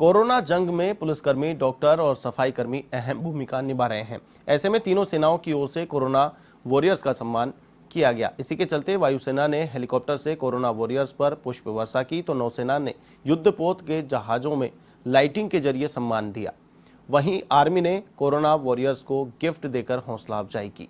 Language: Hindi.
कोरोना जंग में पुलिसकर्मी डॉक्टर और सफाई कर्मी अहम भूमिका निभा रहे हैं ऐसे में तीनों सेनाओं की ओर से कोरोना वॉरियर्स का सम्मान किया गया इसी के चलते वायुसेना ने हेलीकॉप्टर से कोरोना वॉरियर्स पर पुष्प वर्षा की तो नौसेना ने युद्धपोत के जहाज़ों में लाइटिंग के जरिए सम्मान दिया वहीं आर्मी ने कोरोना वॉरियर्स को गिफ्ट देकर हौसला अफजाई की